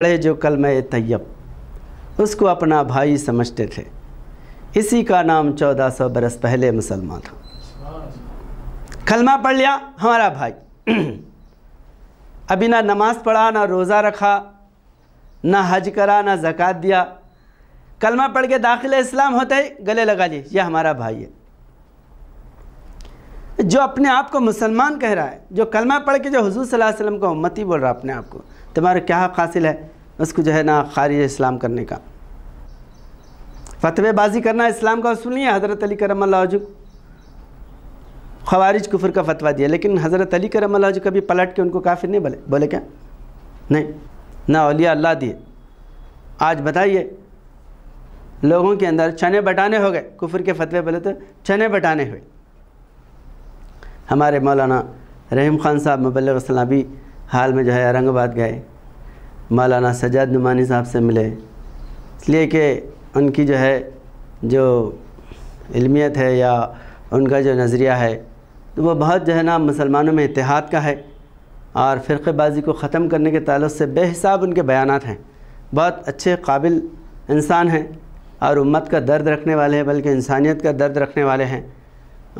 पढ़े जो कलम तैयब उसको अपना भाई समझते थे इसी का नाम चौदह सौ बरस पहले मुसलमान था कलमा पढ़ लिया हमारा भाई अभी ना नमाज़ पढ़ा ना रोज़ा रखा ना हज करा ना जक़ात दिया कलमा पढ़ के दाखिल इस्लाम होते ही गले लगा लिए यह हमारा भाई है जो अपने आप को मुसलमान कह रहा है जो कलमा पढ़ के जो हजूर सल्लल्लाहु अलैहि वसल्लम को उम्मती बोल रहा है अपने आप को तुम्हारा क्या हक हासिल है उसको जो है ना खारिज इस्लाम करने का फतवेबाजी करना इस्लाम का उसूल नहीं है हज़रत अली करम अल्लाजू खवारिज कुफर का फतवा दिया लेकिन हज़रत अली करम अल्लाजू कभी पलट के उनको काफिर नहीं बोले बोले क्या नहीं ना अलिया अल्लाह दिए आज बताइए लोगों के अंदर चने बटाने हो गए कुफर के फतवे बोले तो चने बटाने हुए हमारे मौलाना रहीम खान साहब मुबल भी हाल में जो है औरंगाबाद गए मौलाना सजाद नुमानी साहब से मिले इसलिए कि उनकी जो है जो इल्मियत है या उनका जो नज़रिया है तो वो बहुत जो है ना मुसलमानों में इतिहाद का है और फ़िरक़ेबाजी को ख़त्म करने के ताल्लुक से बेहिसाब उनके बयान हैं बहुत अच्छे काबिल इंसान हैं और उम्मत का दर्द रखने वाले हैं बल्कि इंसानियत का दर्द रखने वाले हैं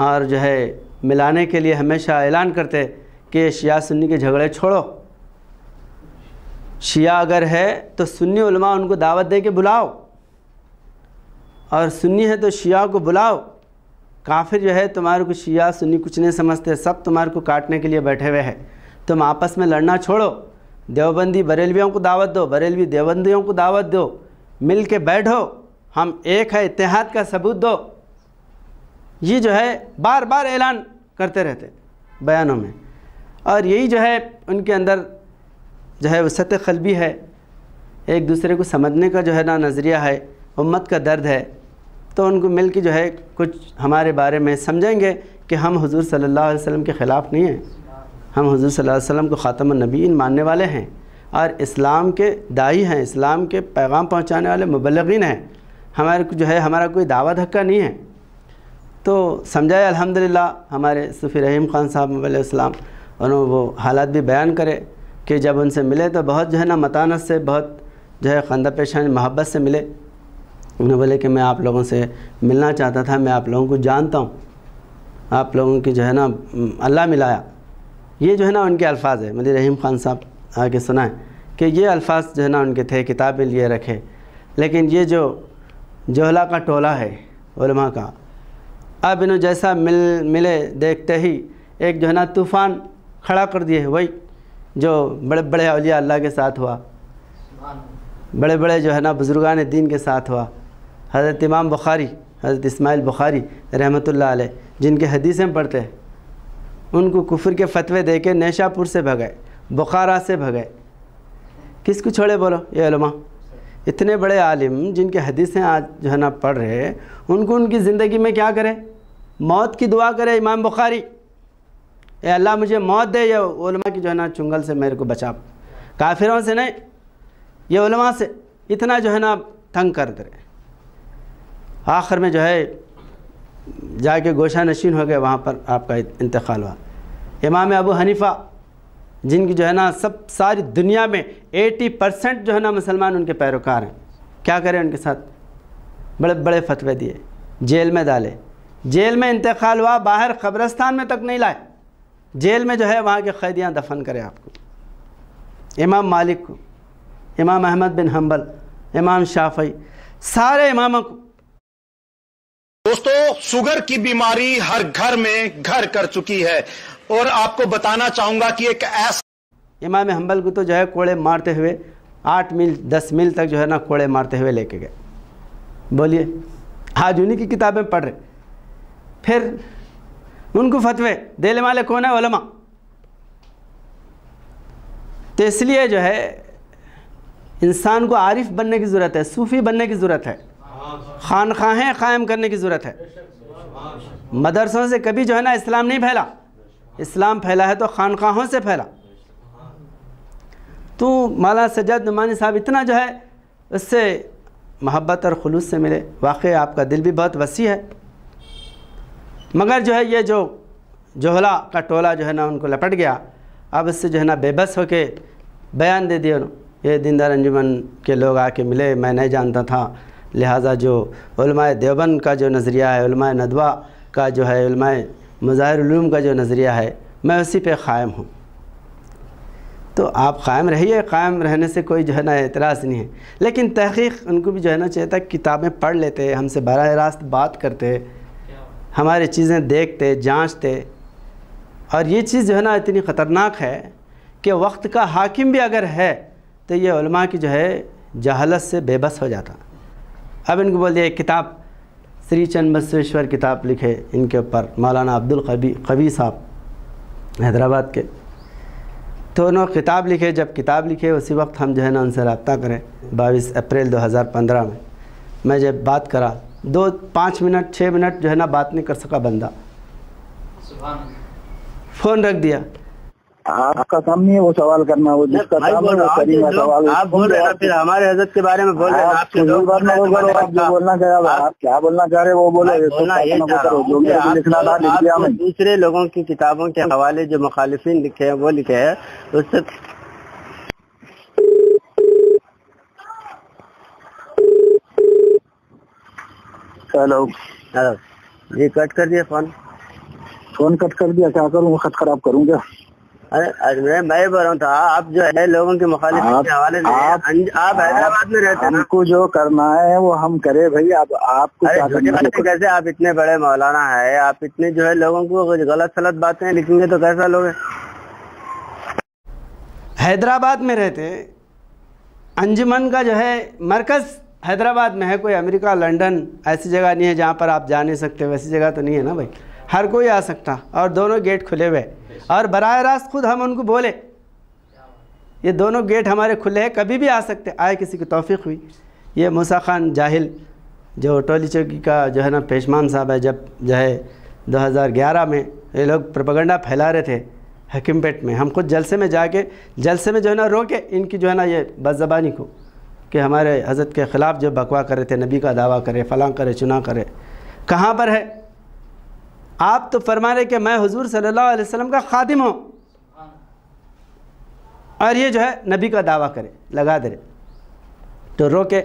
और जो है मिलाने के लिए हमेशा ऐलान करते कि शिया सुन्नी के झगड़े छोड़ो शिया अगर है तो सुन्नी उलमा उनको दावत दे के बुलाओ और सुन्नी है तो शिया को बुलाओ काफिर जो है तुम्हारे को शिया सुन्नी कुछ नहीं समझते सब तुम्हारे को काटने के लिए बैठे हुए हैं तुम आपस में लड़ना छोड़ो देवबंदी बरेलवियों को दावत दो बरेलवी देवबंदियों को दावत दो मिल के बैठो हम एक है इतिहाद का सबूत दो ये जो है बार बार ऐलान करते रहते बयानों में और यही जो है उनके अंदर जो है वसत खलबी कलबी है एक दूसरे को समझने का जो है ना नज़रिया है उम्मत का दर्द है तो उनको मिल के जो है कुछ हमारे बारे में समझेंगे कि हम हजूर सल्लल्लाहु अलैहि वसल्लम के ख़िलाफ़ नहीं हैं हम हजूर सल्लल्लाहु अलैहि वसल्लम को ख़ातम नबीन मानने वाले हैं और इस्लाम के दाई हैं इस्लाम के पैगाम पहुँचाने वाले मुबलगिन हैं हमारे जो है हमारा कोई दावा धक्का नहीं है तो समझाए अलहमदिल्ला हमारे सफ़ी रहीम ख़ान साहब मबल उन्होंने वो हालात भी बयान करे कि जब उनसे मिले तो बहुत जो है ना मतानत से बहुत जो है खंदा पेशान मोहब्बत से मिले उन्होंने बोले कि मैं आप लोगों से मिलना चाहता था मैं आप लोगों को जानता हूँ आप लोगों की जो है ना अल्लाह मिलाया ये जो है ना उनके अल्फाज है मदी रहीम ख़ान साहब आके सुनाएं कि ये अल्फाज जो है ना उनके थे किताबें लिए रखे लेकिन ये जो जोहला का टोला है उलमा का अब इन्हों जैसा मिल मिले देखते ही एक जो है ना तूफ़ान खड़ा कर दिए वही जो बड़े बड़े अलिया अल्लाह के साथ हुआ बड़े बड़े जो है ना बुज़ुर्गान दीन के साथ हुआ हज़रत इमाम बुखारी हज़रत इस्माइल बुखारी रहमत आल जिनके हदीसें पढ़ते हैं उनको कुफर के फतवे दे के नेशापुर से भगाए बुखारा से भगाए किसको छोड़े बोलो ये अलमा इतने बड़े आलिम जिनके हदीसें आज जो है ना पढ़ रहे उनको उनकी ज़िंदगी में क्या करें मौत की दुआ करें इमाम बुखारी ए अल्लाह मुझे मौत दे या की जो है ना चुंगल से मेरे को बचा काफिरों से नहीं ये उलमा से इतना जो है ना तंग कर दे आखिर में जो है जाके गोशा नशीन हो गए वहाँ पर आपका इंतकाल हुआ इमाम अबू हनीफ़ा जिनकी जो है ना सब सारी दुनिया में 80 परसेंट जो है ना मुसलमान उनके पैरोकार हैं क्या करें उनके साथ बड़े बड़े फतवे दिए जेल में डाले जेल में इंतकाल हुआ बाहर कब्रस्तान में तक नहीं लाए जेल में जो है वहाँ के कैदियाँ दफन करें आपको इमाम मालिक को इमाम अहमद बिन हम्बल इमाम शाफई सारे इमामों को दोस्तों शुगर की बीमारी हर घर में घर कर चुकी है और आपको बताना चाहूँगा कि एक ऐसा इमाम हम्बल को तो जो है कोड़े मारते हुए आठ मील दस मील तक जो है ना कोड़े मारते हुए लेके गए बोलिए आज उन्हीं की किताबें पढ़ रहे फिर उनको फतवे देने वाले कौन है वलमा तो इसलिए जो है इंसान को आरिफ बनने की ज़रूरत है सूफ़ी बनने की ज़रूरत है खान खाहें कायम करने की ज़रूरत है मदरसों से कभी जो है ना इस्लाम नहीं फैला इस्लाम फैला है तो खानकाहों से फैला तो माला सजाद नुमानी साहब इतना जो है उससे मोहब्बत और खलूस से मिले वाक़ आपका दिल भी बहुत वसी है मगर जो है ये जो जोहला का टोला जो है ना उनको लपट गया अब इससे जो है ना बेबस होके बयान दे दिया ये दीनदार अंजुमन के लोग आके मिले मैं नहीं जानता था लिहाजा जो देवबंद का जो नज़रिया है नदवा का जो है मज़ाहरूम का जो नज़रिया है मैं उसी पे क़ायम हूँ तो आप क़ायम रहिए क़ायम रहने से कोई जो है ना एतराज़ नहीं है लेकिन तहक़ीक़ उनको भी जो है ना चाहिए था किताबें पढ़ लेते हमसे बरह रास्त बात करते हमारी चीज़ें देखते जांचते और ये चीज़ जो है ना इतनी ख़तरनाक है कि वक्त का हाकिम भी अगर है तो ये की जो है जहालत से बेबस हो जाता अब इनको बोल दिया किताब श्री चंद बसवेश्वर किताब लिखे इनके ऊपर मौलाना अब्दुल कबी कबी साहब हैदराबाद के तो उन्होंने किताब लिखे जब किताब लिखे उसी वक्त हम जो है ना उनसे रबता करें बाईस अप्रैल 2015 में मैं जब बात करा दो पाँच मिनट छः मिनट जो है ना बात नहीं कर सका बंदा फोन रख दिया आपका काम नहीं है वो सवाल करना वो जिसका काम है वो करेगा सवाल आप बोल रहे हैं फिर हमारे हजरत के बारे में बोल रहे हैं आप जो बोलना वो बोलो आप जो बोलना चाह रहे आप क्या बोलना चाह रहे हैं वो बोले लिखना था लिख दिया दूसरे लोगों की किताबों के हवाले जो मुखालिफिन लिखे हैं वो लिखे हैं उससे हेलो हेलो जी कट कर दिया फोन फोन कट कर दिया क्या करूँ खत खराब करूँगा अरे मैं मैं बोल रहा था आप जो है लोगों के मुखालिफ के हवाले से आप, आप हैदराबाद में रहते हैं हमको जो करना है वो हम करे भाई आप आपको कैसे आप इतने बड़े मौलाना है आप इतने जो है लोगों को गलत सलत बातें लिखेंगे तो कैसा लोग हैदराबाद में रहते अंजुमन का जो है मरकज़ हैदराबाद में है कोई अमेरिका लंदन ऐसी जगह नहीं है जहाँ पर आप जा नहीं सकते वैसी जगह तो नहीं है ना भाई हर कोई आ सकता और दोनों गेट खुले हुए और बर रास्त खुद हम उनको बोले ये दोनों गेट हमारे खुले हैं कभी भी आ सकते आए किसी की तोफ़ी हुई ये मूसा खान जाहिल जो टोली चौकी का जो है ना पेशमान साहब है जब जो है ग्यारह में ये लोग प्रपगंडा फैला रहे थे हकीमपेट में हम खुद जलसे में जाके जलसे में जो है ना रोके इनकी जो है ना ये बदजबानी को कि हमारे हज़रत के ख़िलाफ़ जो बकवा करे थे नबी का दावा करे फ़लाँ करे चुना करे कहाँ पर है आप तो फरमा रहे कि मैं हजूर सल्ला वसम का खादिम हूँ और ये जो है नबी का दावा करे लगा दे रहे तो रोके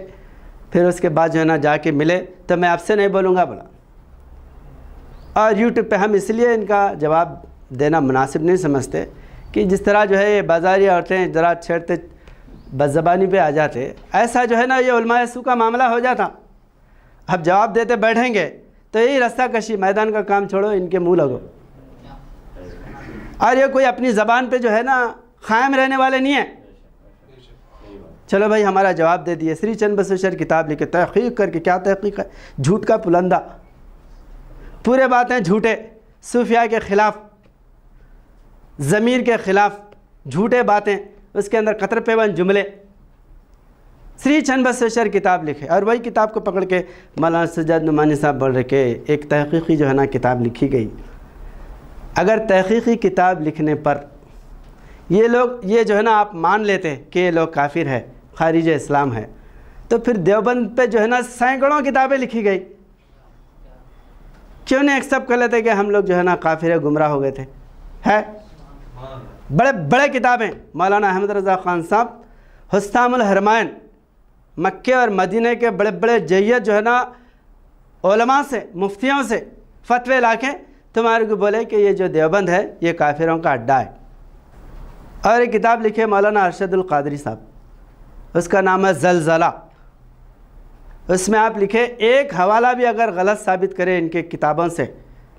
फिर उसके बाद जो है ना जाके मिले तो मैं आपसे नहीं बोलूँगा बोला और यूट्यूब पे हम इसलिए इनका जवाब देना मुनासिब नहीं समझते कि जिस तरह जो है ये बाज़ारी औरतें ज़रा छेड़ते बस ज़बानी पे आ जाते ऐसा जो है ना ये उलमासू का मामला हो जाता अब जवाब देते बैठेंगे तो यही रस्ता कशी मैदान का काम छोड़ो इनके मुँह लगो और ये कोई अपनी ज़बान पे जो है ना ख़ायम रहने वाले नहीं है चलो भाई हमारा जवाब दे दिए श्री चंद बसेश्वर किताब लिखे तहकीक करके क्या तहकीक है झूठ का पुलंदा पूरे बातें झूठे सूफिया के ख़िलाफ़ ज़मीर के ख़िलाफ़ झूठे बातें उसके अंदर कतर पेवन जुमले श्री चंद बसवेश्वर किताब लिखे और वही किताब को पकड़ के मौलाना सजाद नुमानी साहब बोल रहे के एक तहकीकी जो है ना किताब लिखी गई अगर तहकीकी किताब लिखने पर ये लोग ये जो है ना आप मान लेते हैं कि ये लोग काफिर है खारिज इस्लाम है तो फिर देवबंद पे जो है ना सैकड़ों किताबें लिखी गई क्यों नहीं एक्सेप्ट कर लेते कि हम लोग जो है ना काफिर गुमराह हो गए थे है बड़े बड़े किताबें मौलाना अहमद रज़ा ख़ान साहब हस्तामरमायन मक्के और मदीने के बड़े बड़े जैत जो है ना से मुफ्तियों से फतवे लाके तुम्हारे को बोले कि ये जो देवबंद है ये काफिरों का अड्डा है और एक किताब लिखे मौलाना अरशदुल कादरी साहब उसका नाम है जलजला उसमें आप लिखे एक हवाला भी अगर गलत साबित करें इनके किताबों से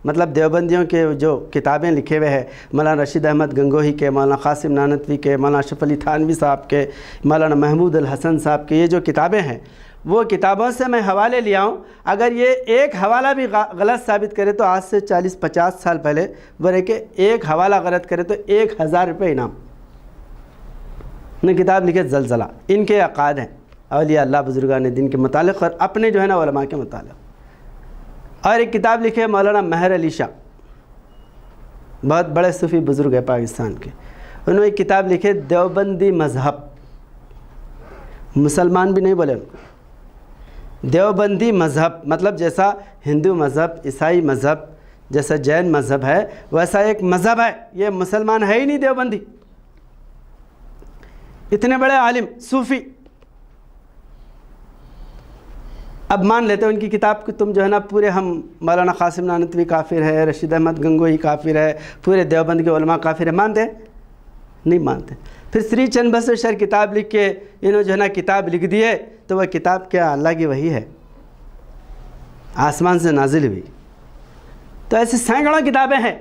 मतलब देवबंदियों के जो किताबें लिखे हुए हैं मौलाना रशीद अहमद गंगोही के मौलाना कासिम नानतवी के मौलाना अशरफ अली थानवी साहब के मौलाना महमूद अल हसन साहब के ये जो किताबें हैं वो किताबों से मैं हवाले लिया हूँ अगर ये एक हवाला भी गलत साबित करे तो आज से 40-50 साल पहले बोले के एक हवाला गलत करे तो एक हज़ार रुपये इनाम ने किताब लिखे जलजला इनके अकाद हैं अलिया अल्लाह बुजुर्गान दिन के मतलब और अपने जो है ना वलमा के मतलब और एक किताब लिखी है मौलाना महर अली शाह बहुत बड़े सूफ़ी बुज़ुर्ग है पाकिस्तान के उन्होंने एक किताब लिखी देवबंदी मज़हब मुसलमान भी नहीं बोले उनको देवबंदी मज़हब मतलब जैसा हिंदू मज़हब ईसाई मज़हब जैसा जैन मज़हब है वैसा एक मज़हब है ये मुसलमान है ही नहीं देवबंदी इतने बड़े आलिम सूफ़ी अब मान लेते हो उनकी किताब को तुम जो है ना पूरे हम मौलाना कासिम नानतवी काफिर है रशीद अहमद गंगोई काफिर है पूरे देवबंद के उलमा काफिर है मानते नहीं मानते फिर श्री चंद शर किताब लिख के इन्होंने जो है ना किताब लिख दिए तो वह किताब क्या अल्लाह की वही है आसमान से नाजिल हुई तो ऐसी सैकड़ों किताबें हैं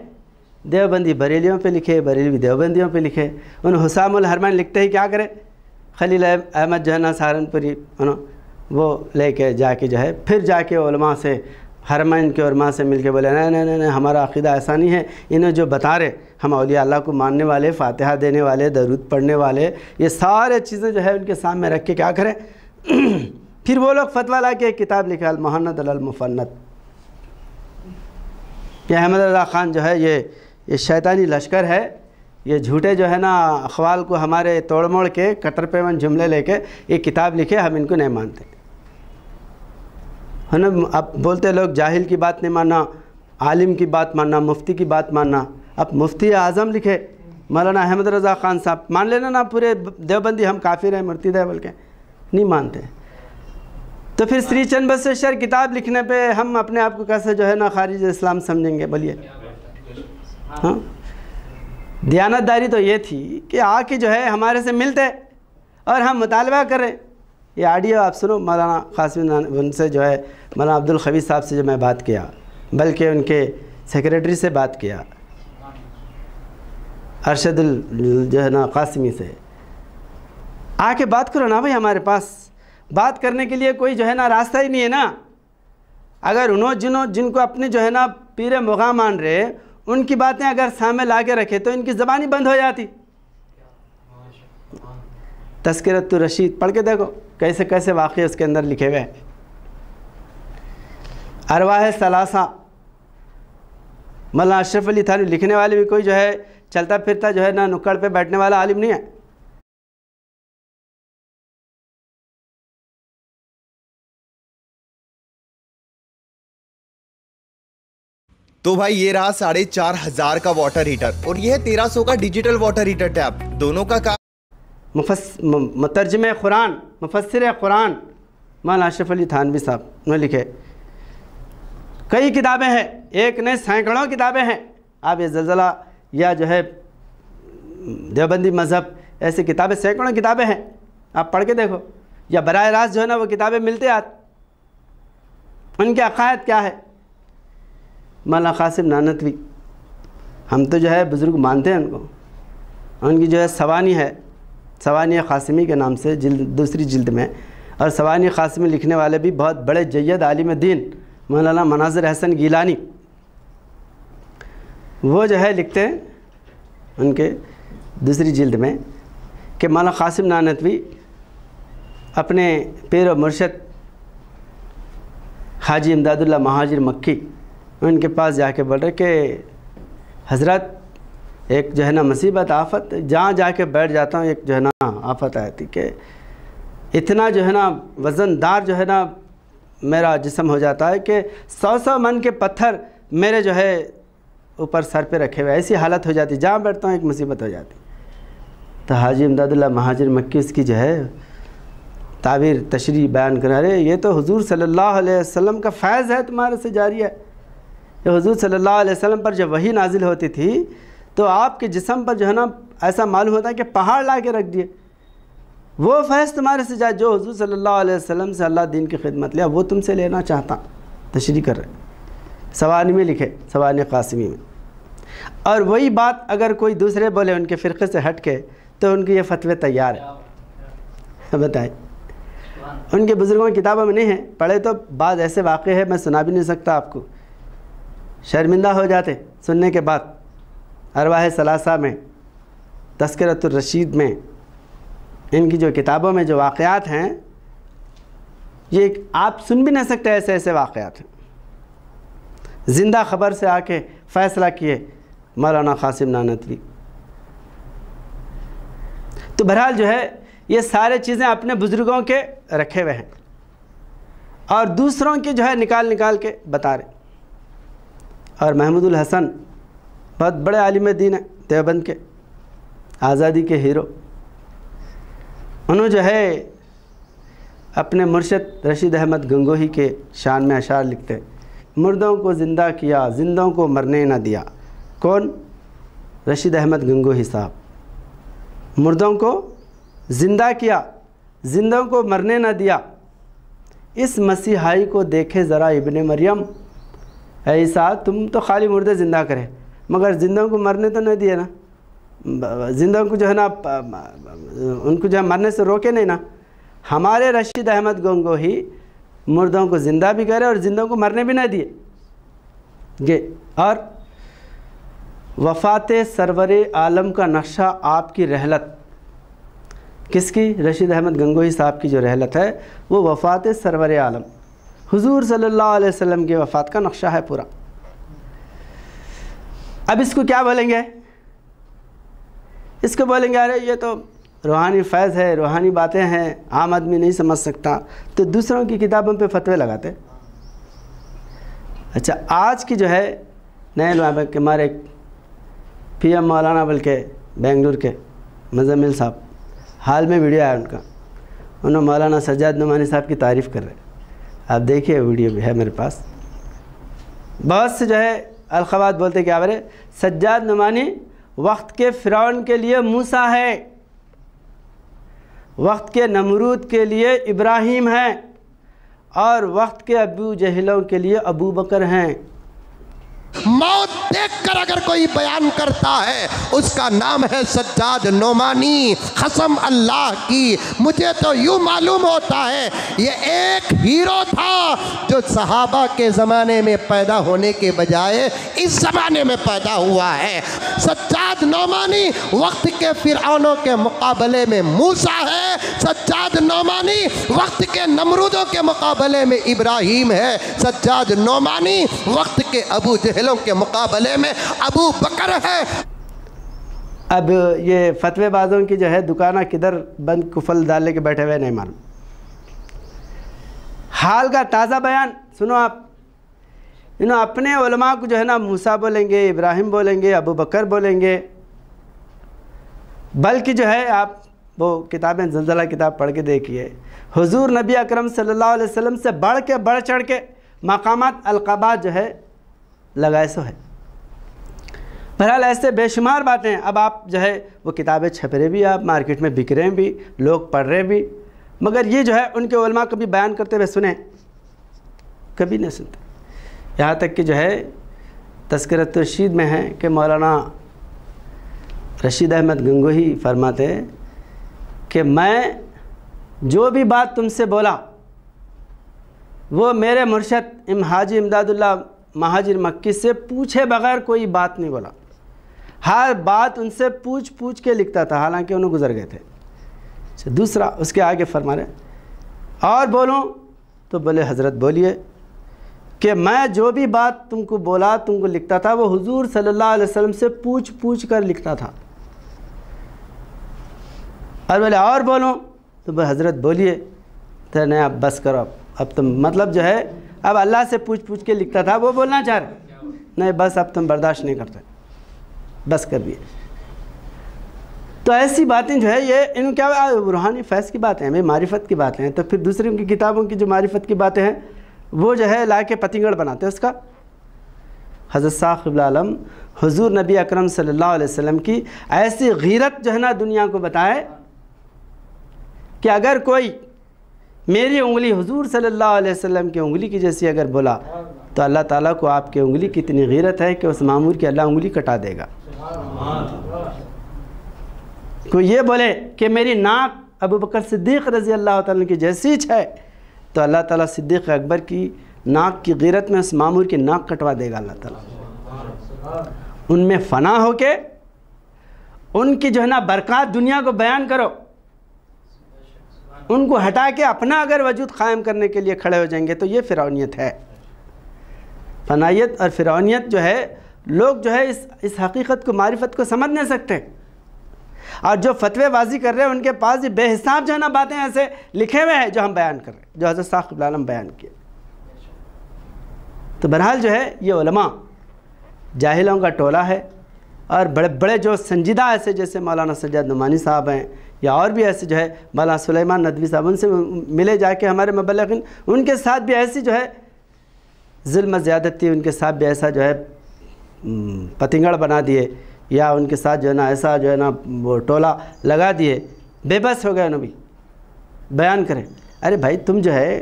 देवबंदी बरेलियों पे लिखे बरेली देवबंदियों पे लिखे उन हुसामुल हरमैन लिखते ही क्या करें खलील अहमद जो है ना सहारनपुरी उन्होंने वो लेके जाके जो है फिर जाके उलमा से हरमैन के माँ से मिल के बोले नहीं नहीं नहीं हमारा अकीदा ऐसा नहीं है इन्हें जो बता रहे हम अलिया अल्लाह को मानने वाले फातिहा देने वाले दरूद पढ़ने वाले ये सारे चीज़ें जो है उनके सामने रख के क्या करें फिर वो लोग फतवा ला के एक किताब लिखा अलमहन्नत अलमफन्नत ये अहमद रजा ख़ान जो है ये ये शैतानी लश्कर है ये झूठे जो है ना अखवाल को हमारे तोड़ मोड़ के कटर पेमन जुमले लेके ये किताब लिखे हम इनको नहीं मानते है ना आप बोलते लोग जाहिल की बात नहीं मानना आलिम की बात मानना मुफ्ती की बात मानना आप मुफ्ती आज़म लिखे मौलाना अहमद रज़ा ख़ान साहब मान लेना ना पूरे देवबंदी हम काफिर हैं मुर्तीद है बल्कि नहीं मानते तो फिर श्री चंद बसेश्वर किताब लिखने पे हम अपने आप को कैसे जो है ना खारिज इस्लाम समझेंगे बोलिए हाँ दयानतदारी तो ये थी कि आके जो है हमारे से मिलते और हम मुतालबा करें ये आडियो आप सुनो मौलाना खासमी उनसे जो है मौलाना अब्दुल खबीर साहब से जो मैं बात किया बल्कि उनके सेक्रेटरी से बात किया अरशद जो है ना कासमी से आके बात करो ना भाई हमारे पास बात करने के लिए कोई जो है ना रास्ता ही नहीं है ना अगर उन्होंने जिन्हों जिनको अपने जो है ना पीरे मुगा मान रहे उनकी बातें अगर सामने ला के रखे तो इनकी ज़बानी बंद हो जाती तस्करत तो रशीद पढ़ के देखो कैसे कैसे वाक़े उसके अंदर लिखे हुए हैं है सलासा मौलाना अशरफ अली थानवी लिखने वाले भी कोई जो है चलता फिरता जो है ना नुक्कड़ पे बैठने वाला आलिम नहीं है तो भाई ये रहा साढ़े चार हजार का वाटर हीटर और यह तेरह सौ का डिजिटल वाटर हीटर टैप दोनों का काम मुफस मतरजम कुरान मुफसर कुरान मौलाना अशरफ अली थानवी साहब ने लिखे कई किताबें हैं एक नहीं सैकड़ों किताबें हैं आप ये जलजला या जो है देवबंदी मज़हब ऐसी किताबें सैकड़ों किताबें हैं आप पढ़ के देखो या बर रास्त जो है ना वो किताबें मिलते आते उनके अकायद क्या है मौलाना कासिम नानतवी हम तो जो है बुज़ुर्ग मानते हैं उनको उनकी जो है सवानी है सवानी कासिमी के नाम से जिल्द दूसरी जिल्द में और सवानी कासिमी लिखने वाले भी बहुत बड़े जैद आलिम दीन मौलाना मनाजर हसन गीलानी वो जो है लिखते हैं उनके दूसरी जिल्द में कि मौलाना कासिम नानतवी अपने पेर मुर्शद हाजी इमदादुल्ला महाजिर मक्की उनके पास जाके बोल रहे कि हज़रत एक जो है ना मुसीबत आफत जहाँ जाके बैठ जाता हूँ एक जो है ना आफत आती कि इतना जो है ना वज़नदार जो है ना मेरा जिसम हो जाता है कि सौ सौ मन के पत्थर मेरे जो है ऊपर सर पे रखे हुए ऐसी हालत हो जाती जहाँ बैठता हूँ एक मुसीबत हो जाती तो हाजी इमदादुल्ला महाजिर मक्की उसकी जो है ताबीर तशरी बयान करा रहे ये तो हुजूर सल्लल्लाहु अलैहि वसल्लम का फैज़ है तुम्हारे से जारी है ये हुजूर सल्लल्लाहु अलैहि वसल्लम पर जब वही नाजिल होती थी तो आपके जिसम पर जो है ना ऐसा मालूम होता है कि पहाड़ ला के रख दिए वो फैज़ तुम्हारे से जाए जो हजू सल्ला वसम से अल्लाह दिन की खिदमत लिया वो तुमसे लेना चाहता तशरी कर रहे सवानी में लिखे सवान कासमी में और वही बात अगर कोई दूसरे बोले उनके फ़िरक़े से हट के तो उनके ये फतवे तैयार है बताए उनके बुज़ुर्गों की किताबों में नहीं है पढ़े तो बाद ऐसे वाक़ है मैं सुना भी नहीं सकता आपको शर्मिंदा हो जाते सुनने के बाद अरवाह सलासा में तस्करतुलरशीद में इनकी जो किताबों में जो वाक़ात हैं ये आप सुन भी नहीं सकते ऐसे ऐसे वाक़ात हैं ज़िंदा ख़बर से आके फ़ैसला किए मौलाना कासिम नानतवी तो बहरहाल जो है ये सारे चीज़ें अपने बुज़ुर्गों के रखे हुए हैं और दूसरों के जो है निकाल निकाल के बता रहे और महमूदुल हसन बहुत बड़े आलिम दीन हैं देवबंद के आज़ादी के हीरो उन्होंने जो है अपने मुर्शद रशीद अहमद गंगोही के शान में अशार लिखते मुर्दों को ज़िंदा किया जिंदों को मरने ना दिया कौन रशीद अहमद गंगोही साहब मुर्दों को ज़िंदा किया जिंदों को मरने ना दिया इस मसीहाई को देखे ज़रा इबन मरियम ऐसा तुम तो खाली मुर्दे ज़िंदा करे मगर जिंदों को मरने तो नहीं दिए ना जिंदा उनको जो है ना उनको जो है मरने से रोके नहीं ना हमारे रशीद अहमद गंगो ही मुर्दों को ज़िंदा भी करे और ज़िंदों को मरने भी ना दिए ये और वफात सरवर आलम का नक्शा आपकी रहलत किसकी रशीद अहमद गंगोही साहब की जो रहलत है वो वफात सरवर आलम हुजूर सल्लल्लाहु अलैहि वसल्लम की वफ़ात का नक्शा है पूरा अब इसको क्या बोलेंगे इसको बोलेंगे अरे ये तो रूहानी फैज़ है रूहानी बातें हैं आम आदमी नहीं समझ सकता तो दूसरों की किताबों पे फतवे लगाते अच्छा आज की जो है नए लाभ के हमारे पी एम मौलाना बल के बेंगलुरु के मजमिल साहब हाल में वीडियो आया उनका उन्होंने मौलाना सज्जाद नुमानी साहब की तारीफ़ कर रहे आप देखिए वीडियो भी है मेरे पास बहुत से जो है अलखबात बोलते क्या बारे सज्जाद नुमानी वक्त के फ़िरौन के लिए मूसा है वक्त के नमरूद के लिए इब्राहिम हैं और वक्त के अबू जहलों के लिए अबू बकर हैं मौत देखकर अगर कोई बयान करता है उसका नाम है सज्जाद नोमानी हसम अल्लाह की मुझे तो यू मालूम होता है ये एक हीरो था जो सहाबा के ज़माने में पैदा होने के बजाय इस ज़माने में पैदा हुआ है सज्जाद नोमानी वक्त के फिर के मुकाबले में मूसा है सज्जाद नोमानी वक्त के नमरूदों के मुकाबले में इब्राहिम है सज्जाद नोमानी वक्त के अबू जहल जाहिलों के मुकाबले में अबू बकर है अब ये फतवेबाजों की जो है दुकाना किधर बंद कुफल डालने के बैठे हुए नहीं मालूम हाल का ताज़ा बयान सुनो आप यू अपने उलमा को जो है ना मूसा बोलेंगे इब्राहिम बोलेंगे अबू बकर बोलेंगे बल्कि जो है आप वो किताबें जलजला किताब पढ़ के देखिए हुजूर नबी अकरम सल्लल्लाहु अलैहि वसल्लम से बढ़ के बढ़ चढ़ के मकामात अलकबा जो है लगाए सो है बहरहाल ऐसे बेशुमार बातें अब आप जो है वो किताबें छप रहे भी आप मार्केट में बिक रहे भी लोग पढ़ रहे भी मगर ये जो है उनके उलमा कभी बयान करते हुए सुने कभी नहीं सुनते यहाँ तक कि जो है तस्करत रशीद में है कि मौलाना रशीद अहमद गंगोही फरमाते कि मैं जो भी बात तुमसे बोला वो मेरे मुर्शद इम हाजी इमदादुल्ला महाजिर मक्की से पूछे बगैर कोई बात नहीं बोला हर बात उनसे पूछ पूछ के लिखता था हालांकि उन्हें गुजर गए थे अच्छा, दूसरा उसके आगे फरमा रहे और बोलो तो बोले हज़रत बोलिए कि मैं जो भी बात तुमको बोला तुमको लिखता था वो हुजूर सल्लल्लाहु अलैहि वसल्लम से पूछ पूछ कर लिखता था और बोले और बोलो तो बोले हज़रत बोलिए तो नहीं अब बस करो अब अब तो मतलब जो है अब अल्लाह से पूछ पूछ के लिखता था वो बोलना चाह रहे नहीं बस अब तुम बर्दाश्त नहीं करते बस कर दिए तो ऐसी बातें जो है ये इन क्या रूहानी फैज़ की बातें हैं भाई मारिफत की बातें हैं तो फिर दूसरी उनकी किताबों की जो मारिफत की बातें हैं वो जो है ला के पतिगढ़ बनाते हैं उसका हज़रत आलम हजूर नबी अकरम सल्लल्लाहु अलैहि वसल्लम की ऐसी गीरत जो है ना दुनिया को बताए कि अगर कोई मेरी उंगली हुजूर सल्लल्लाहु अलैहि वसल्लम की उंगली की जैसी अगर बोला तो अल्लाह ताला को आपकी उंगली की इतनी गीरत है कि उस मामूर की अल्लाह उंगली कटा देगा कोई ये बोले कि मेरी नाक अबू बकर सिद्दीक़ रज़ी अल्लाह तन की जैसी है तो अल्लाह ताला सिद्दीक़ अकबर की नाक की गीरत में उस मामूर की नाक कटवा देगा अल्लाह ताला उनमें फ़ना हो के उनकी जो है ना बरकत दुनिया को बयान करो उनको हटा के अपना अगर वजूद क़ायम करने के लिए खड़े हो जाएंगे तो ये फ़िरौनीत है फनाइत और फ़िरौनीत जो है लोग जो है इस इस हकीकत को मारिफत को समझ नहीं सकते और जो फतवेबाजी कर रहे हैं उनके पास भी बेहिसाब जो है ना बातें ऐसे लिखे हुए हैं जो हम बयान कर रहे हैं जो हज़रत साहब आलम बयान किए तो बहरहाल जो है ये उलमा जाहिलों का टोला है और बड़े बड़े जो संजीदा ऐसे जैसे मौलाना सज्जाद नुमानी साहब हैं या और भी ऐसे जो है मौला सुलेमान नदवी साहब उनसे मिले जाके हमारे मबलगिन उनके साथ भी ऐसी जो है जुल्म ज़्यादती उनके साथ भी ऐसा जो है पतिंगड़ बना दिए या उनके साथ जो है ना ऐसा जो है ना वो टोला लगा दिए बेबस हो गए नबी बयान करें अरे भाई तुम जो है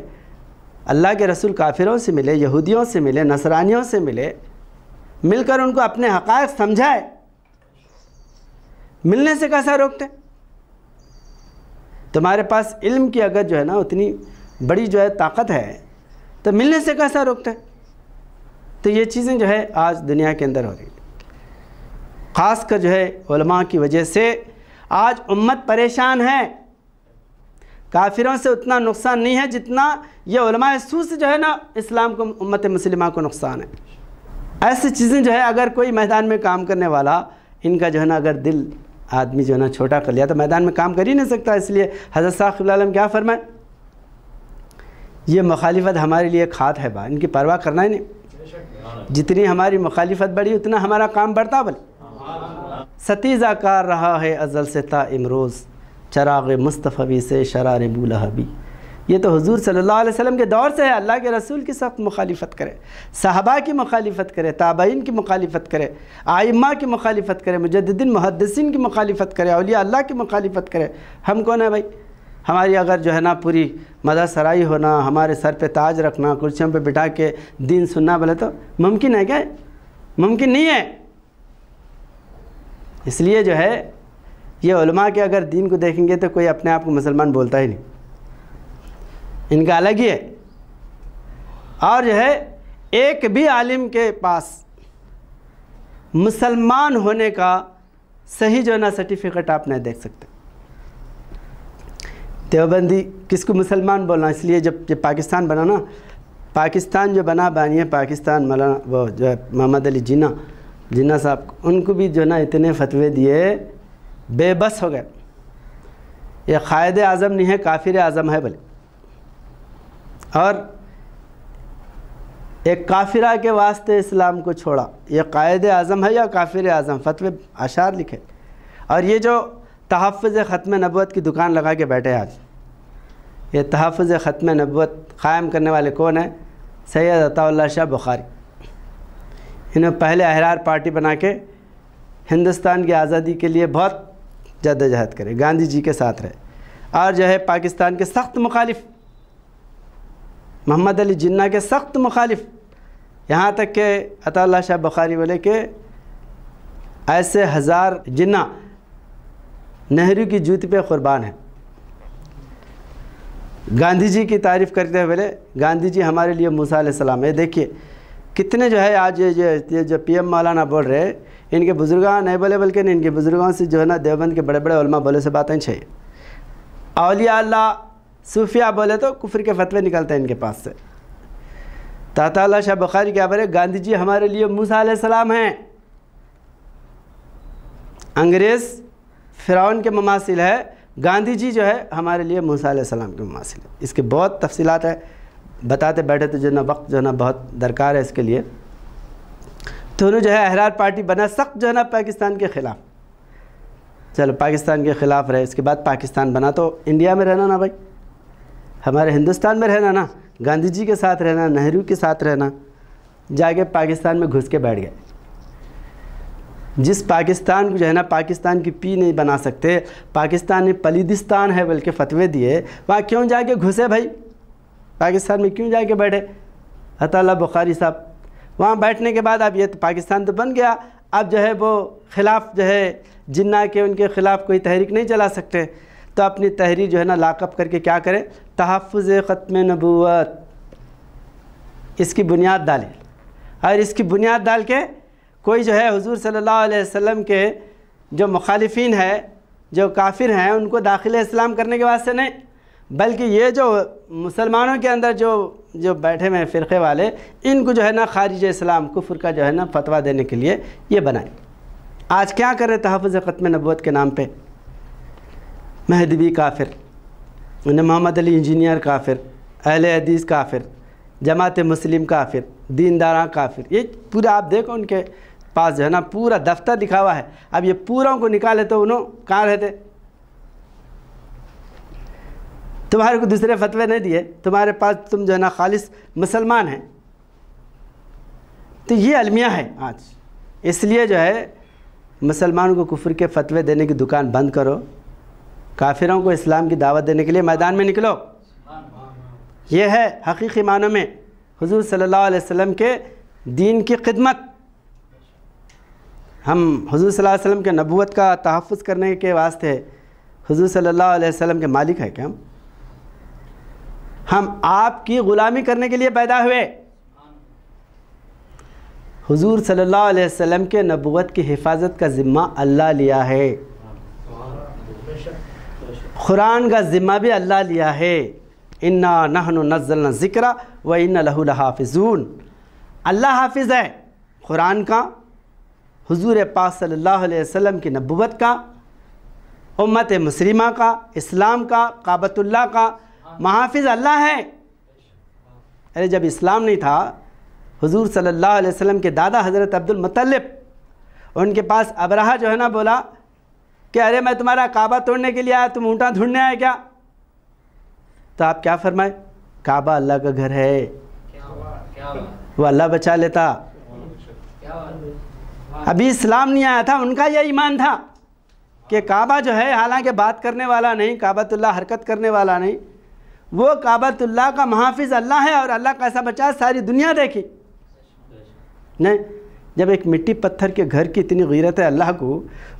अल्लाह के रसूल काफिरों से मिले यहूदियों से मिले नसरानियों से मिले मिलकर उनको अपने हक़ समझाए मिलने से कैसा रोकते तुम्हारे तो पास इल्म की अगर जो है ना उतनी बड़ी जो है ताकत है तो मिलने से कैसा रोकता है तो ये चीज़ें जो है आज दुनिया के अंदर हो रही ख़ास कर जो है की वजह से आज उम्मत परेशान है काफिरों से उतना नुकसान नहीं है जितना ये सू से जो है ना इस्लाम को उम्मत मुसलिमा को नुकसान है ऐसी चीज़ें जो है अगर कोई मैदान में काम करने वाला इनका जो है ना अगर दिल आदमी जो है ना छोटा कर लिया तो मैदान में काम कर ही नहीं सकता इसलिए हज़रत साहब क्या फरमाए ये मुखालिफत हमारे लिए खात है बा इनकी परवाह करना ही नहीं जितनी हमारी मुखालिफत बढ़ी उतना हमारा काम बढ़ता बल सतीज़ा कार रहा है अज़ल से ता इमरोज़ चराग मुस्तफ़ी से शरार बूलहबी ये तो हुजूर सल्लल्लाहु अलैहि वसल्लम के दौर से है अल्लाह के रसूल की सख्त मुखालिफत करे साहबा की मुखालिफत करे ताबैन की मुखालिफत करे आइम्मा की मुखालिफत करे मुजद्दिन मुहदसिन की मुखालिफत करे अलिया अल्लाह की मुखालिफत करे हम कौन है भाई हमारी अगर जो है ना पूरी मदा सराई होना हमारे सर पे ताज रखना कुर्सियों पे बिठा के दीन सुनना बोले तो मुमकिन है क्या मुमकिन नहीं है इसलिए जो है ये के अगर दीन को देखेंगे तो कोई अपने आप को मुसलमान बोलता ही नहीं इनका अलग ही है और जो है एक भी आलिम के पास मुसलमान होने का सही जो है ना सर्टिफिकेट आप नहीं देख सकते देवबंदी किसको मुसलमान बोलना इसलिए जब जब पाकिस्तान बना ना पाकिस्तान जो बना बानिए पाकिस्तान मौलाना वो जो है मोहम्मद अली जिना जिना साहब उनको भी जो ना इतने फतवे दिए बेबस हो गए ये क़ायद आज़म नहीं है काफिर आज़म है भले और एक काफिरा के वास्ते इस्लाम को छोड़ा ये कायद आज़म है या काफिर आज़म फतव आशार लिखे और ये जो तहफ़ ख़त्म नबूत की दुकान लगा के बैठे आज ये तहफ़ ख़त्म नबूत क़ायम करने वाले कौन है सैद अता शाह बुखारी इन्होंने पहले अहरार पार्टी बना के हिंदुस्तान की आज़ादी के लिए बहुत जद्दोजहद करे गांधी जी के साथ रहे और जो है पाकिस्तान के सख्त मुखालिफ़ मोहम्मद अली जिन्ना के सख्त मुखालिफ यहाँ तक के अता शाह बखारी वाले के ऐसे हज़ार जिन्ना नेहरू की जूत पे क़ुरबान है गांधी जी की तारीफ़ करते हुए गांधी जी हमारे लिए मूसा सलाम है देखिए कितने जो है आज ये जो जो पी एम मौलाना बोल रहे इनके बुज़ुर्गान नहीं बोले बल्कि इनके बुज़ुर्गों से जो है ना देवबंद के बड़े बड़े बोले से बातें छे अलिया सूफिया बोले तो कुफर के फतवे निकलते हैं इनके पास से ताता शाह बखारी क्या बोले गांधी जी हमारे लिए मूसा सलाम हैं अंग्रेज़ फ़िरौन के ममासिल है गांधी जी जो है हमारे लिए मूसा सलाम के ममासिल है इसके बहुत तफसीत है बताते बैठे तो जो ना वक्त जो ना बहुत दरकार है इसके लिए तो उन्होंने जो है अहरार पार्टी बना सख्त जो है ना पाकिस्तान के ख़िलाफ़ चलो पाकिस्तान के ख़िलाफ़ रहे इसके बाद पाकिस्तान बना तो इंडिया में रहना ना भाई हमारे हिंदुस्तान में रहना ना गांधी जी के साथ रहना नेहरू के साथ रहना जाके पाकिस्तान में घुस के बैठ गए जिस पाकिस्तान को जो है ना पाकिस्तान की पी नहीं बना सकते पाकिस्तान ने पलिदिस्तान है बल्कि फतवे दिए वहाँ क्यों जाके घुसे भाई पाकिस्तान में क्यों जाके बैठे अतः बुखारी साहब वहाँ बैठने के बाद अब ये तो पाकिस्तान तो बन गया अब जो है वो खिलाफ जो है जिन्ना के उनके खिलाफ कोई तहरीक नहीं चला सकते तो अपनी तहरीर जो है ना लाकअप करके क्या करें तहफ़ ख़त्म नबूत इसकी बुनियाद डालें और इसकी बुनियाद डाल के कोई जो है हुजूर सल्लल्लाहु अलैहि वसल्लम के जो मुखालफी है जो काफिर हैं उनको दाखिल इस्लाम करने के वास्ते नहीं बल्कि ये जो मुसलमानों के अंदर जो जो बैठे हुए हैं फ़िरक़े वाले इनको जो है ना खारिज इस्लाम कुफर का जो है ना फतवा देने के लिए ये बनाए आज क्या करें तहफ़ ख़त्म नबूत के नाम पर महदबी काफिर उन्हें मोहम्मद अली इंजीनियर काफिर अहल हदीस काफिर जमात मुस्लिम काफिर दीनदारा काफिर ये पूरा आप देखो उनके पास जो है ना पूरा दफ्तर लिखा हुआ है अब ये पूरा को निकाले तो उन्होंने कहाँ रहते तुम्हारे को दूसरे फतवे नहीं दिए तुम्हारे पास तुम जो है ना खालिश मुसलमान हैं तो ये अलमिया है आज इसलिए जो है मुसलमानों को कुफर के फतवे देने की दुकान बंद करो काफिरों को इस्लाम की दावत देने के लिए मैदान में निकलो यह है हकीकी मानों में हुजूर सल्लल्लाहु अलैहि वसल्लम के दीन की खिदमत हम हुजूर सल्लल्लाहु अलैहि वसल्लम के नबूवत का तहफ़ करने के वास्ते हुजूर सल्लल्लाहु अलैहि वसल्लम के मालिक है क्या हम हम आपकी ग़ुलामी करने के लिए पैदा हुए हुजूर सल्लल्लाहु अलैहि वसल्लम के नबूवत की हिफाजत का ज़िम्मा अल्लाह लिया है कुरान का ज़िम्मा भी अल्लाह लिया है इन्ना नहन नज़ल ज़िक्र व इन्ना लहुल हाफिजून अल्लाह हाफिज़ है कुरान का हुजूर पाक सल्लल्लाहु अलैहि वसल्लम की नबूवत का उम्मत मुसलिमा का इस्लाम का काबतुल्ला का महाफिज अल्लाह है अरे जब इस्लाम नहीं था हुजूर सल्लल्लाहु अलैहि वसल्लम के दादा हज़रत अब्दुल उनके पास अब्रहा जो है ना बोला कि अरे मैं तुम्हारा काबा तोड़ने के लिए आया तुम ऊँटा ढूंढने आए क्या तो आप क्या फरमाए काबा अल्लाह का घर है वो अल्लाह बचा लेता अभी इस्लाम नहीं आया था उनका यह ईमान था कि काबा जो है हालांकि बात करने वाला नहीं काबतुल्ला हरकत करने वाला नहीं वो काबतुल्ला का महाफिज अल्लाह है और अल्लाह कैसा बचा सारी दुनिया देखी नहीं जब एक मिट्टी पत्थर के घर की इतनी गीरत है अल्लाह को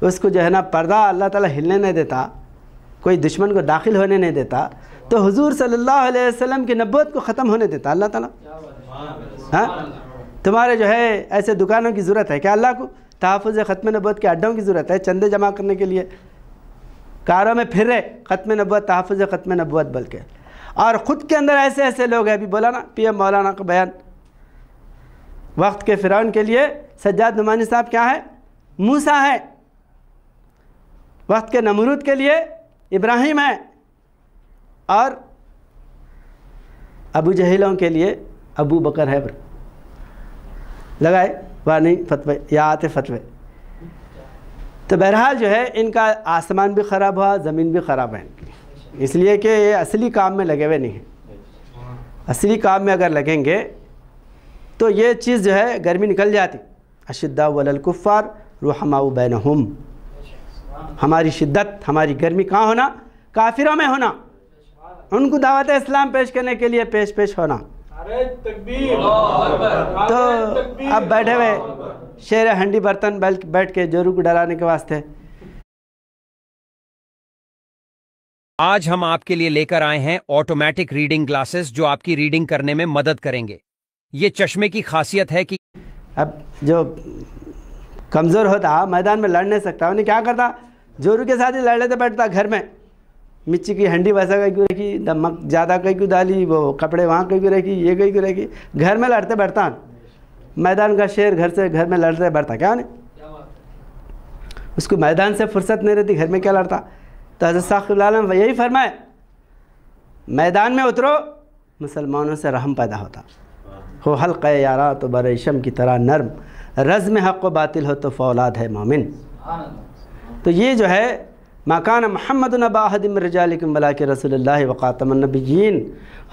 उसको जो है ना पर्दा अल्लाह ताला हिलने नहीं देता कोई दुश्मन को दाखिल होने नहीं देता तो हुजूर सल्लल्लाहु अलैहि वसल्लम की नब्बत को ख़त्म होने देता अल्लाह ताला हाँ तुम्हारे जो है ऐसे दुकानों की ज़रूरत है क्या अल्लाह को तहफ़ ख़त्म नब्बत के अड्डों की ज़रूरत है चंदे जमा करने के लिए कारों में फिर रहे ख़त्म नब्बत तहफ़ ख़त्म नब्बत बल्कि और ख़ुद के अंदर ऐसे ऐसे लोग हैं अभी बोला ना पी एम मौलाना का बयान वक्त के फ़िरौन के लिए सज्जाद नुमानी साहब क्या है मूसा है वक्त के नमरूद के लिए इब्राहिम है और अबू जहलों के लिए अबू बकर है लगाए वाह नहीं फतवे या आते फतवे तो बहरहाल जो है इनका आसमान भी ख़राब हुआ ज़मीन भी ख़राब है इसलिए कि ये असली काम में लगे हुए नहीं हैं असली काम में अगर लगेंगे तो ये चीज़ जो है गर्मी निकल जाती अशिद्दा वलकुफ़ार रुहमा बैन हमारी शिद्दत हमारी गर्मी कहाँ होना काफिरों में होना उनको दावत इस्लाम पेश करने के लिए पेश पेश होना तो अब बैठे हुए शेर हंडी बर्तन बैठ के जोरू को डराने के वास्ते आज हम आपके लिए लेकर आए हैं ऑटोमेटिक रीडिंग ग्लासेस जो आपकी रीडिंग करने में मदद करेंगे ये चश्मे की खासियत है कि अब जो कमज़ोर होता हाँ, मैदान में लड़ नहीं सकता उन्हें क्या करता जोरू के साथ ही लड़ लेते बैठता घर में मिर्ची की हंडी वैसा कहीं क्यों रखी नमक ज़्यादा कहीं क्यों डाली वो कपड़े वहाँ कहीं क्यों रखी ये कहीं क्यों रखी घर में लड़ते बैठता मैदान का शेर घर से घर में लड़ते बैठता क्या उन्हें उसको मैदान से फुर्सत नहीं रहती घर में क्या लड़ता तो हजरत साहब यही फरमाए मैदान में उतरो मुसलमानों से रहम पैदा होता हो हल्क़ यारा तो बर की तरह नरम रज़ में हक़ व बातिल हो तो फौलाद है मोमिन तो ये जो है मकान महमद नबादम बला के रसोल वक़ातमनबीन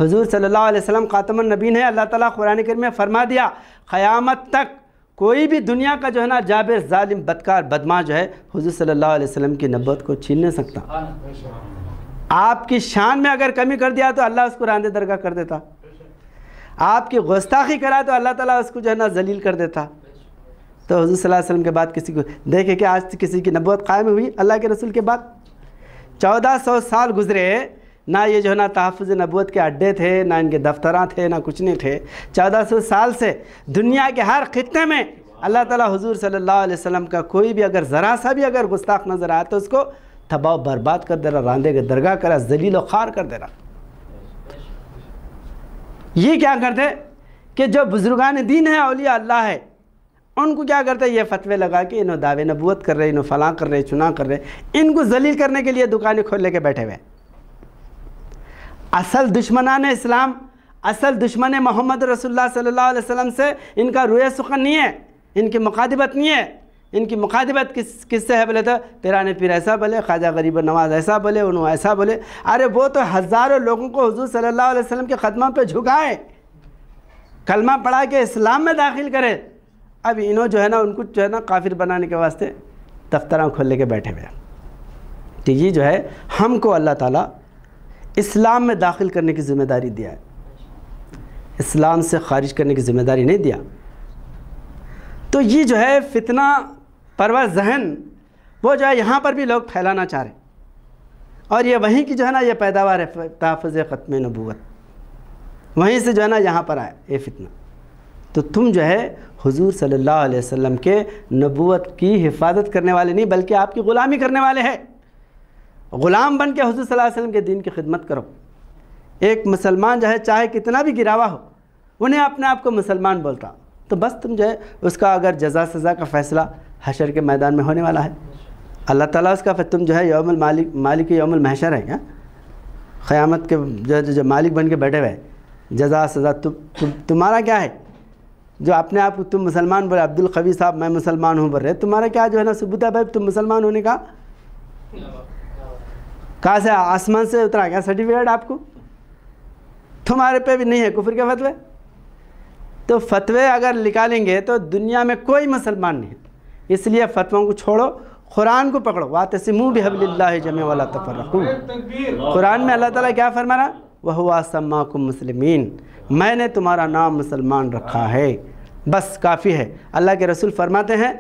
हजूर सल्ला वसम ख़ातमनबीन है अल्लाह ताली कुरान कर में फ़रमा दिया क़यामत तक कोई भी दुनिया का जो है ना जाबिर ालिम बदकार बदमा जो है हजूर सल्ला वसम की नब्बत को छीन नहीं सकता आपकी शान में अगर कमी कर दिया तो अल्लाह उसको रानदे दरगाह कर देता आपकी गुस्ताखी कराए तो अल्लाह ताला उसको जो है ना जलील कर देता तो हजू वसम के बाद किसी को देखे कि आज किसी की नबूत कायम हुई अल्लाह के रसूल के बाद चौदह सौ साल गुजरे ना ये जो है ना तहफ़ नबूत के अड्डे थे ना इनके दफ्तरा थे ना कुछ नहीं थे चौदह सौ साल से दुनिया के हर खत्े में अल्लाह ताला हुजूर सल्लल्लाहु अलैहि वसल्लम का कोई भी अगर ज़रा सा भी अगर गुस्ताख नज़र आया तो उसको तबाह बर्बाद कर दे रहा रांधे के दरगाह करा जलील खार कर दे रहा ये क्या करते कि जो बुज़ुर्गान दीन है अलिया अल्लाह है उनको क्या करते ये फतवे लगा के इन्हों दावे नबूत कर रहे इन्हों फलाँ कर रहे चुना कर रहे इनको जलील करने के लिए दुकानें खोल लेके बैठे हुए असल दुश्मनान इस्लाम असल दुश्मन मोहम्मद रसुल्ला सल्ला वसलम से इनका रुए सुखन नहीं है इनकी मुखादबत नहीं है इनकी मुखातिबत किस किससे है बोले तो तेरा ने पीर ऐसा बोले ख्वाजा गरीब नवाज ऐसा बोले उन्होंने ऐसा बोले अरे वो तो हज़ारों लोगों को हजूर सल्ला वसम के ख़दमा पर झुकाए कलमा पढ़ा के इस्लाम में दाखिल करें अब इन्हों जो है ना उनको जो है ना काफिर बनाने के वास्ते दफ्तरा खोल के बैठे हुए तो ये जो है हमको अल्लाह ताला इस्लाम में दाखिल करने की ज़िम्मेदारी दिया है इस्लाम से खारिज करने की ज़िम्मेदारी नहीं दिया तो ये जो है फितना परवर जहन वो जो है यहाँ पर भी लोग फैलाना चाह रहे और ये वहीं की जो है ना ये पैदावार है तहफ़ ख़त्म नबूत वहीं से जो है ना यहाँ पर आया ये फितना तो तुम जो है हुजूर सल्लल्लाहु अलैहि वसल्लम के नबूत की हिफाजत करने वाले नहीं बल्कि आपकी ग़ुलामी करने वाले हैं ग़ुलाम बन के हजूर सल्लल्लाहु वसल्लम के दिन की खिदमत करो एक मुसलमान जो है चाहे कितना भी गिरावा हो उन्हें अपने आप को मुसलमान बोलता तो बस तुम जो है उसका अगर जजा सज़ा का फ़ैसला हशर के मैदान में होने वाला है अल्लाह ताला उसका फिर तुम जो है यौमल मालिक मालिक यौमल महशर है क्या क़यामत के जो जो, जो मालिक बन के बैठे हुए जजा सज़ा तु, तु, तुम्हारा क्या है जो अपने आप को तुम मुसलमान बोले अब्दुल कवी साहब मैं मुसलमान हूँ बोल रहे तुम्हारा क्या जो है ना सबूत है भाई तुम मुसलमान होने का कहाँ से आसमान से उतरा क्या सर्टिफिकेट आपको तुम्हारे पे भी नहीं है कुफर के फतवे तो फतवे अगर निकालेंगे तो दुनिया में कोई मुसलमान नहीं इसलिए फतवों को छोड़ो कुरान को पकड़ो वात सिमू बेहबिल्ला जमे वाला तफरकू कुरान में अल्लाह ताला क्या फरमा रहा वह वासम्मा को मुसलमिन मैंने तुम्हारा नाम मुसलमान रखा है बस काफ़ी है अल्लाह के रसूल फरमाते हैं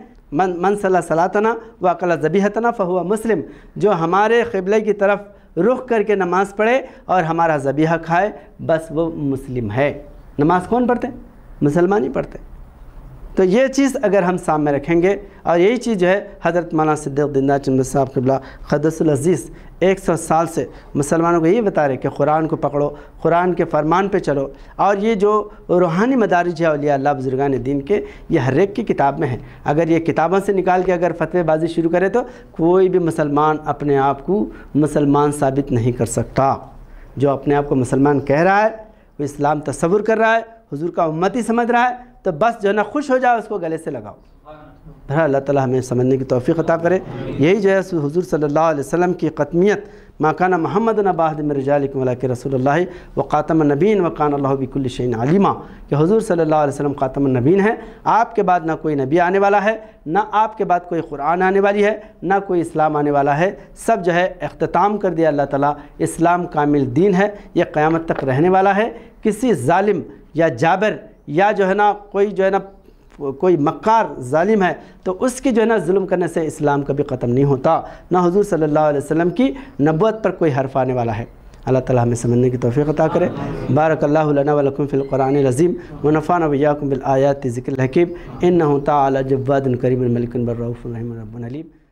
मन मन सला सलातना व कला जबीहतना फ़हुआ मुस्लिम जो हमारे ख़बले की तरफ रुख करके नमाज़ पढ़े और हमारा जबीहा खाए बस वो मुस्लिम है नमाज़ कौन पढ़ते मुसलमान ही पढ़ते तो ये चीज़ अगर हम सामने रखेंगे और यही चीज़ जो है हज़रत मौलाना सिद्दीक दिंदा चंद साहब कबला ख़दसलज़ीज़ एक सौ साल से मुसलमानों को ये बता रहे कि कुरान को पकड़ो कुरान के फरमान पे चलो और ये जो रूहानी मदारज है अलिया अल्लाह बुजुर्गान दीन के ये हर एक की किताब में है अगर ये किताबों से निकाल के अगर फतवेबाजी शुरू करे तो कोई भी मुसलमान अपने आप को मुसलमान साबित नहीं कर सकता जो अपने आप को मुसलमान कह रहा है वो इस्लाम तस्वुर कर रहा है हुजूर का उम्मती समझ रहा है तो बस जो है ना खुश हो जाओ उसको गले से लगाओ बहर अल्लाह ताला हमें समझने की तोफ़ी अता करे यही जो है हजूर सल्ला वसम की कतमीत माकाना महमद नबाहदम रजालकमला के रसोल व ख़ातम नबीन व कान आलिमा कि हजूर सल्ला वसम ख़ातम नबीन है आपके बाद ना कोई नबी आने वाला है ना आपके बाद कोई कुरान आने वाली है ना कोई इस्लाम आने वाला है सब जो है अख्ताम कर दिया अल्लाह ताला इस्लाम कामिल दीन है यह क़्यामत तक रहने वाला है किसी ालिम या जाबर या जो है ना कोई जो है ना कोई मक्कार जालिम है तो उसकी जो है ना जुल्म करने से इस्लाम कभी ख़त्म नहीं होता ना हजूर सल्लल्लाहु अलैहि वसल्लम की नब्बत पर कोई हर्फ आने वाला है अल्लाह ताला हमें समझने की तोफ़ी अता करे बारक वलकुम फ़िलक़ुरान बिल आयात ज़िक्र हकीम इन नता जब्बाद करीम मलिकन